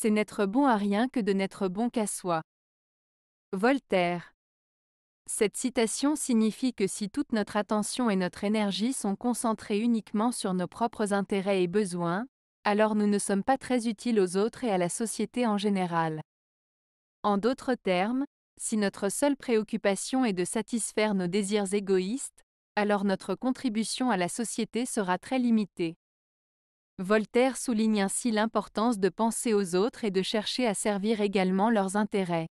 c'est n'être bon à rien que de n'être bon qu'à soi. Voltaire. Cette citation signifie que si toute notre attention et notre énergie sont concentrées uniquement sur nos propres intérêts et besoins, alors nous ne sommes pas très utiles aux autres et à la société en général. En d'autres termes, si notre seule préoccupation est de satisfaire nos désirs égoïstes, alors notre contribution à la société sera très limitée. Voltaire souligne ainsi l'importance de penser aux autres et de chercher à servir également leurs intérêts.